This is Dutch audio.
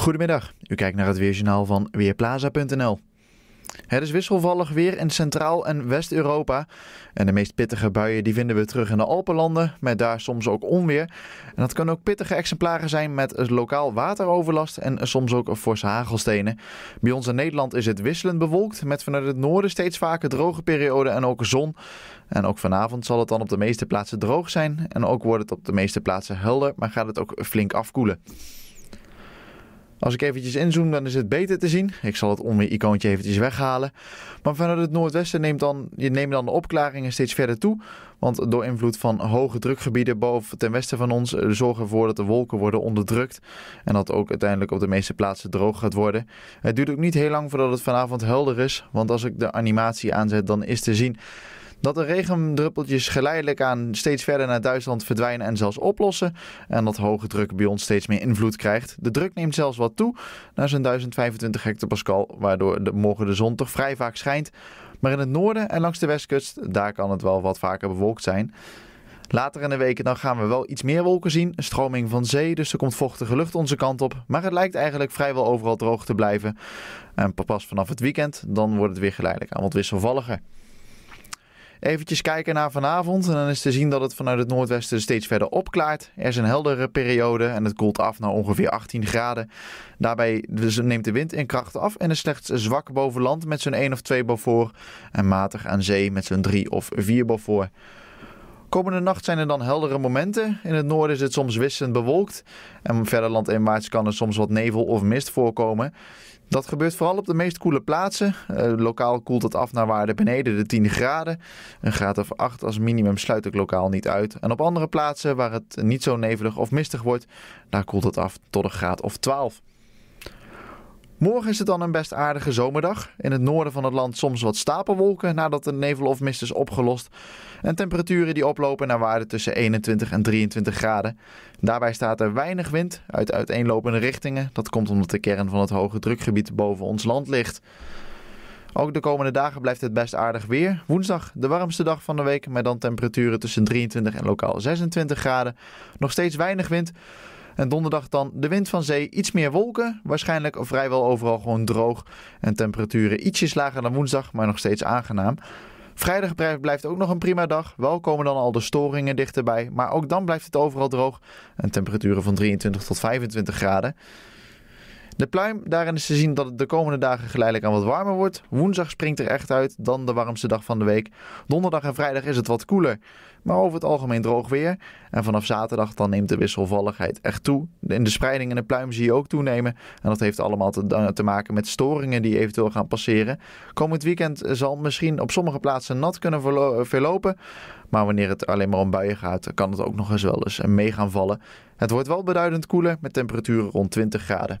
Goedemiddag, u kijkt naar het Weerjournaal van Weerplaza.nl. Het is wisselvallig weer in Centraal- en West-Europa. En de meest pittige buien die vinden we terug in de Alpenlanden, met daar soms ook onweer. En dat kunnen ook pittige exemplaren zijn met lokaal wateroverlast en soms ook forse hagelstenen. Bij ons in Nederland is het wisselend bewolkt, met vanuit het noorden steeds vaker droge perioden en ook zon. En ook vanavond zal het dan op de meeste plaatsen droog zijn en ook wordt het op de meeste plaatsen helder, maar gaat het ook flink afkoelen. Als ik eventjes inzoom, dan is het beter te zien. Ik zal het onweer-icoontje eventjes weghalen. Maar vanuit het noordwesten neemt dan, je neemt dan de opklaringen steeds verder toe. Want door invloed van hoge drukgebieden boven ten westen van ons zorgen ervoor dat de wolken worden onderdrukt. En dat ook uiteindelijk op de meeste plaatsen droog gaat worden. Het duurt ook niet heel lang voordat het vanavond helder is. Want als ik de animatie aanzet, dan is te zien dat de regendruppeltjes geleidelijk aan steeds verder naar Duitsland verdwijnen en zelfs oplossen. En dat hoge druk bij ons steeds meer invloed krijgt. De druk neemt zelfs wat toe naar zo'n 1025 hectopascal, waardoor de, morgen de zon toch vrij vaak schijnt. Maar in het noorden en langs de westkust, daar kan het wel wat vaker bewolkt zijn. Later in de weken dan gaan we wel iets meer wolken zien. Een stroming van zee, dus er komt vochtige lucht onze kant op. Maar het lijkt eigenlijk vrijwel overal droog te blijven. En pas vanaf het weekend, dan wordt het weer geleidelijk aan wat wisselvalliger. Eventjes kijken naar vanavond en dan is te zien dat het vanuit het noordwesten steeds verder opklaart. Er is een heldere periode en het koelt af naar ongeveer 18 graden. Daarbij dus neemt de wind in kracht af en is slechts zwak boven land met zo'n 1 of 2 voor en matig aan zee met zo'n 3 of 4 voor. Komende nacht zijn er dan heldere momenten. In het noorden is het soms wissend bewolkt. En verder landinwaarts kan er soms wat nevel of mist voorkomen. Dat gebeurt vooral op de meest koele plaatsen. Eh, lokaal koelt het af naar waarde beneden de 10 graden. Een graad of 8 als minimum sluit ik lokaal niet uit. En op andere plaatsen waar het niet zo nevelig of mistig wordt, daar koelt het af tot een graad of 12. Morgen is het dan een best aardige zomerdag. In het noorden van het land soms wat stapelwolken nadat de nevel of mist is opgelost. En temperaturen die oplopen naar waarde tussen 21 en 23 graden. Daarbij staat er weinig wind uit uiteenlopende richtingen. Dat komt omdat de kern van het hoge drukgebied boven ons land ligt. Ook de komende dagen blijft het best aardig weer. Woensdag de warmste dag van de week met dan temperaturen tussen 23 en lokaal 26 graden. Nog steeds weinig wind. En donderdag dan de wind van zee, iets meer wolken. Waarschijnlijk vrijwel overal gewoon droog. En temperaturen ietsjes lager dan woensdag, maar nog steeds aangenaam. Vrijdag blijft ook nog een prima dag. Wel komen dan al de storingen dichterbij. Maar ook dan blijft het overal droog. En temperaturen van 23 tot 25 graden. De pluim, daarin is te zien dat het de komende dagen geleidelijk aan wat warmer wordt. Woensdag springt er echt uit, dan de warmste dag van de week. Donderdag en vrijdag is het wat koeler, maar over het algemeen droog weer. En vanaf zaterdag dan neemt de wisselvalligheid echt toe. In de spreiding en de pluim zie je ook toenemen. En dat heeft allemaal te, maken met storingen die eventueel gaan passeren. Komend weekend zal misschien op sommige plaatsen nat kunnen verlopen. Maar wanneer het alleen maar om buien gaat, kan het ook nog eens wel eens mee gaan vallen. Het wordt wel beduidend koeler met temperaturen rond 20 graden.